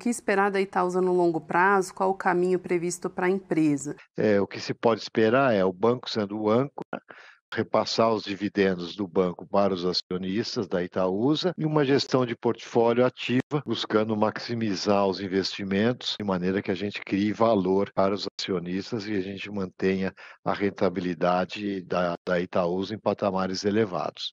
que esperar da Itaúsa tá no longo prazo? Qual o caminho previsto para a empresa? É, o que se pode esperar é o banco sendo o âncora, repassar os dividendos do banco para os acionistas da Itaúsa e uma gestão de portfólio ativa, buscando maximizar os investimentos de maneira que a gente crie valor para os acionistas e a gente mantenha a rentabilidade da, da Itaúsa em patamares elevados.